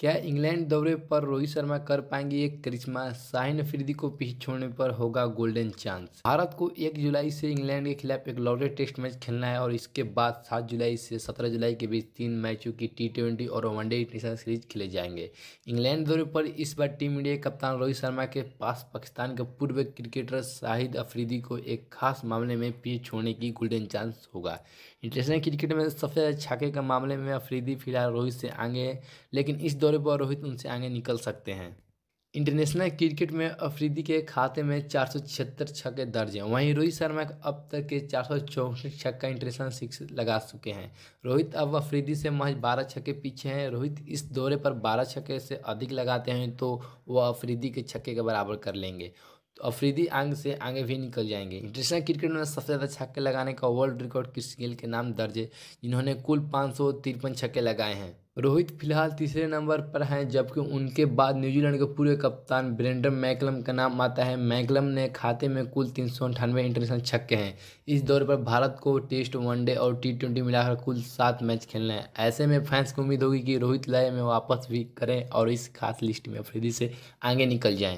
क्या इंग्लैंड दौरे पर रोहित शर्मा कर पाएंगे एक करिश्मा शाहिन अफरीदी को पीछे छोड़ने पर होगा गोल्डन चांस भारत को एक जुलाई से इंग्लैंड के खिलाफ एक लॉटरी टेस्ट मैच खेलना है और इसके बाद सात जुलाई से सत्रह जुलाई के बीच तीन मैचों की टी ट्वेंटी और वनडे इंटरनेशनल सीरीज खेले जाएंगे इंग्लैंड दौरे पर इस बार टीम इंडिया कप्तान रोहित शर्मा के पास पाकिस्तान के पूर्व क्रिकेटर शाहिद अफरीदी को एक खास मामले में पीछे छोड़ने की गोल्डन चांस होगा इंटरनेशनल क्रिकेट में सबसे ज्यादा अच्छा छाके के मामले में अफरीदी फिलहाल रोहित से आगे लेकिन इस शौर्य व रोहित उनसे आगे निकल सकते हैं इंटरनेशनल क्रिकेट में अफरीदी के खाते में चार सौ छिहत्तर छक्के दर्ज हैं वहीं रोहित शर्मा अब तक के चार सौ चौंसठ छक्का इंटरनेशनल सिक्स लगा चुके हैं रोहित अब अफरीदी से महज बारह छक्के पीछे हैं रोहित इस दौरे पर बारह छक्के से अधिक लगाते हैं तो वह अफरीदी के छक्के के बराबर कर लेंगे तो अफरीदी आंग से आगे भी निकल जाएंगे इंटरनेशनल क्रिकेट में सबसे ज़्यादा छक्के लगाने का वर्ल्ड रिकॉर्ड क्रिस गेल के नाम दर्ज है जिन्होंने कुल पाँच सौ तिरपन छक्के लगाए हैं रोहित फिलहाल तीसरे नंबर पर हैं जबकि उनके बाद न्यूजीलैंड के पूर्व कप्तान ब्रेंडम मैकलम का नाम आता है मैकलम ने खाते में कुल तीन सौ अंठानवे इंटरनेशनल छक्के हैं इस दौर पर भारत को टेस्ट वनडे और टी ट्वेंटी मिलाकर कुल सात मैच खेलने हैं ऐसे में फैंस को उम्मीद होगी कि रोहित लय में वापस भी करें और इस खास लिस्ट में अफरीदी से आगे निकल जाएँ